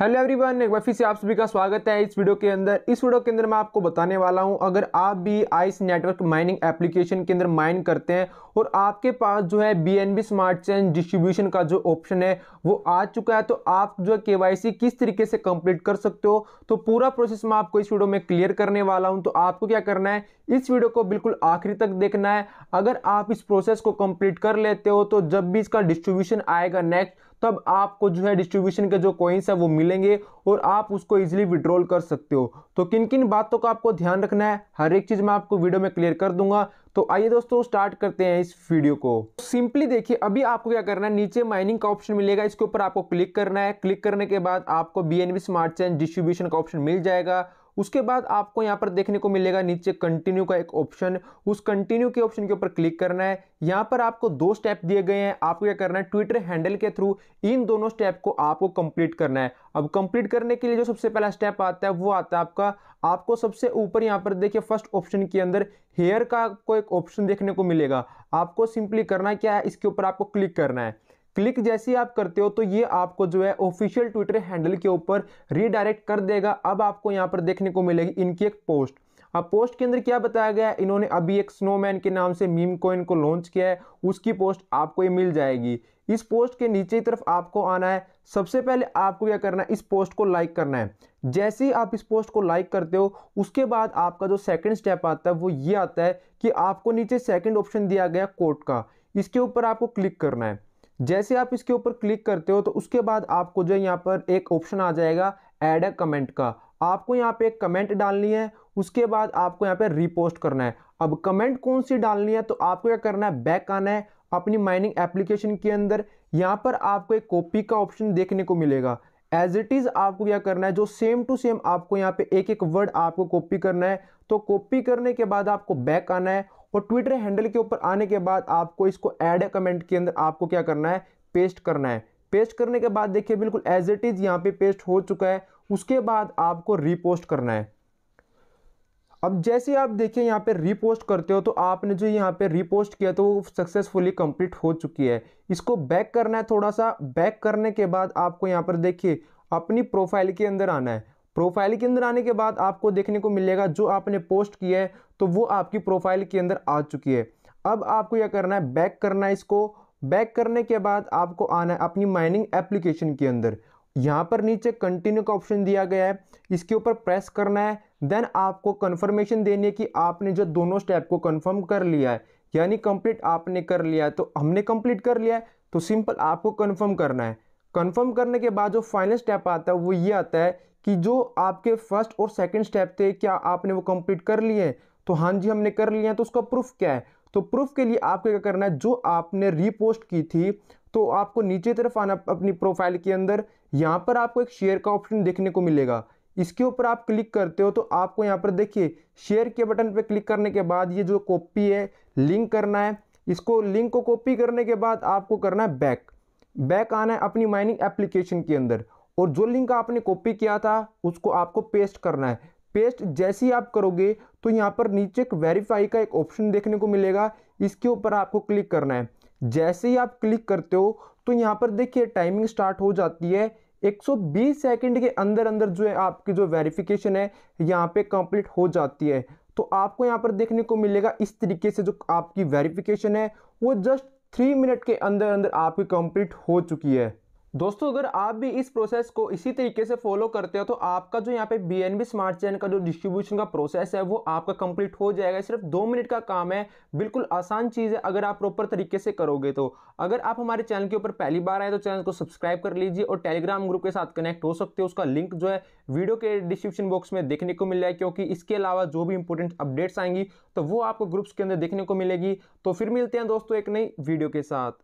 hello everyone एक बार फिर से आप सभी का स्वागत है इस वीडियो के अंदर इस वीडियो के अंदर मैं आपको बताने वाला हूं अगर आप भी आइस नेटवर्क माइनिंग एप्लीकेशन के अंदर माइन करते हैं और आपके पास जो है बीएनबी स्मार्ट चैन डिस्ट्रीब्यूशन का जो ऑप्शन है वो आ चुका है तो आप जो है के किस तरीके से कंप्लीट कर सकते हो तो पूरा प्रोसेस मैं आपको इस वीडियो में क्लियर करने वाला हूँ तो आपको क्या करना है इस वीडियो को बिल्कुल आखिरी तक देखना है अगर आप इस प्रोसेस को कंप्लीट कर लेते हो तो जब भी इसका डिस्ट्रीब्यूशन आएगा नेक्स्ट तब आपको जो है डिस्ट्रीब्यूशन के जो कॉइन्स है वो मिलेंगे और आप उसको इजीली विड्रॉल कर सकते हो तो किन किन बातों का आपको ध्यान रखना है हर एक चीज़ मैं आपको वीडियो में क्लियर कर दूंगा तो आइए दोस्तों स्टार्ट करते हैं इस वीडियो को सिंपली देखिए अभी आपको क्या करना है नीचे माइनिंग का ऑप्शन मिलेगा इसके ऊपर आपको क्लिक करना है क्लिक करने के बाद आपको बी स्मार्ट चैन डिस्ट्रीब्यूशन का ऑप्शन मिल जाएगा उसके बाद आपको यहाँ पर देखने को मिलेगा नीचे कंटिन्यू का एक ऑप्शन उस कंटिन्यू के ऑप्शन के ऊपर क्लिक करना है यहाँ पर आपको दो स्टेप दिए गए हैं आपको क्या करना है ट्विटर हैंडल के थ्रू इन दोनों स्टेप को आपको कंप्लीट करना है अब कंप्लीट करने के लिए जो सबसे पहला स्टेप आता है वो आता है आपका आपको सबसे ऊपर यहाँ पर देखिए फर्स्ट ऑप्शन के अंदर हेयर का आपको एक ऑप्शन देखने को मिलेगा आपको सिंपली करना क्या है इसके ऊपर आपको क्लिक करना है क्लिक जैसे ही आप करते हो तो ये आपको जो है ऑफिशियल ट्विटर हैंडल के ऊपर रीडायरेक्ट कर देगा अब आपको यहाँ पर देखने को मिलेगी इनकी एक पोस्ट अब पोस्ट के अंदर क्या बताया गया है इन्होंने अभी एक स्नोमैन के नाम से मीम कॉइन को लॉन्च किया है उसकी पोस्ट आपको ये मिल जाएगी इस पोस्ट के नीचे की तरफ आपको आना है सबसे पहले आपको क्या करना है इस पोस्ट को लाइक करना है जैसे ही आप इस पोस्ट को लाइक करते हो उसके बाद आपका जो सेकंड स्टेप आता है वो ये आता है कि आपको नीचे सेकंड ऑप्शन दिया गया कोर्ट का इसके ऊपर आपको क्लिक करना है जैसे आप इसके ऊपर क्लिक करते हो तो उसके बाद आपको जो यहाँ पर एक ऑप्शन आ जाएगा एड अ कमेंट का आपको यहाँ पे एक कमेंट डालनी है उसके बाद आपको यहाँ पे रिपोस्ट करना है अब कमेंट कौन सी डालनी है तो आपको क्या करना है बैक आना है अपनी माइनिंग एप्लीकेशन के अंदर यहाँ पर आपको एक कॉपी का ऑप्शन देखने को मिलेगा एज इट इज़ आपको क्या करना है जो सेम टू सेम आपको यहाँ पे एक एक वर्ड आपको कॉपी करना है तो कॉपी करने के बाद आपको बैक आना है और ट्विटर हैंडल के ऊपर आने के बाद आपको इसको ऐड कमेंट के अंदर आपको क्या करना है पेस्ट करना है पेस्ट करने के बाद देखिए बिल्कुल एज इट इज़ यहाँ पे पेस्ट हो चुका है उसके बाद आपको रीपोस्ट करना है अब जैसे आप देखिए यहाँ पे रीपोस्ट करते हो तो आपने जो यहाँ पे रीपोस्ट किया तो वो सक्सेसफुली कंप्लीट हो चुकी है इसको बैक करना है थोड़ा सा बैक करने के बाद आपको यहाँ पर देखिए अपनी प्रोफाइल के अंदर आना है प्रोफाइल के अंदर आने के बाद आपको देखने को मिलेगा जो आपने पोस्ट किया है तो वो आपकी प्रोफाइल के अंदर आ चुकी है अब आपको यह करना है बैक करना है इसको बैक करने के बाद आपको आना है अपनी माइनिंग एप्लीकेशन के अंदर यहाँ पर नीचे कंटिन्यू का ऑप्शन दिया गया है इसके ऊपर प्रेस करना है देन आपको कन्फर्मेशन देनी है कि आपने जो दोनों स्टेप को कन्फर्म कर लिया है यानी कंप्लीट आपने कर लिया है तो हमने कंप्लीट कर लिया है तो सिंपल आपको कंफर्म करना है कंफर्म करने के बाद जो फाइनल स्टेप आता है वो ये आता है कि जो आपके फर्स्ट और सेकंड स्टेप थे क्या आपने वो कंप्लीट कर लिए हैं तो हाँ जी हमने कर लिए हैं तो उसका प्रूफ क्या है तो प्रूफ के लिए आपको क्या करना है जो आपने रीपोस्ट की थी तो आपको नीचे तरफ आना अपनी प्रोफाइल के अंदर यहाँ पर आपको एक शेयर का ऑप्शन देखने को मिलेगा इसके ऊपर आप क्लिक करते हो तो आपको यहाँ पर देखिए शेयर के बटन पर क्लिक करने के बाद ये जो कॉपी है लिंक करना है इसको लिंक को कॉपी करने के बाद आपको करना है बैक बैक आना है अपनी माइनिंग एप्लीकेशन के अंदर और जो लिंक आपने कॉपी किया था उसको आपको पेस्ट करना है पेस्ट जैसे ही आप करोगे तो यहाँ पर नीचे एक वेरीफाई का एक ऑप्शन देखने को मिलेगा इसके ऊपर आपको क्लिक करना है जैसे ही आप क्लिक करते हो तो यहाँ पर देखिए टाइमिंग स्टार्ट हो जाती है 120 सेकंड के अंदर अंदर जो है आपकी जो वेरिफिकेशन है यहाँ पे कंप्लीट हो जाती है तो आपको यहाँ पर देखने को मिलेगा इस तरीके से जो आपकी वेरिफिकेशन है वो जस्ट थ्री मिनट के अंदर अंदर आपकी कंप्लीट हो चुकी है दोस्तों अगर आप भी इस प्रोसेस को इसी तरीके से फॉलो करते हो तो आपका जो यहाँ पे B N B smart chain का जो डिस्ट्रीब्यूशन का प्रोसेस है वो आपका कंप्लीट हो जाएगा सिर्फ दो मिनट का काम है बिल्कुल आसान चीज़ है अगर आप प्रॉपर तरीके से करोगे तो अगर आप हमारे चैनल के ऊपर पहली बार आए तो चैनल को सब्सक्राइब कर लीजिए और टेलीग्राम ग्रुप के साथ कनेक्ट हो सकते हो उसका लिंक जो है वीडियो के डिस्क्रिप्शन बॉक्स में देखने को मिल रहा है क्योंकि इसके अलावा जो भी इंपॉर्टेंट अपडेट्स आएंगी तो वो आपको ग्रुप्स के अंदर देखने को मिलेगी तो फिर मिलते हैं दोस्तों एक नई वीडियो के साथ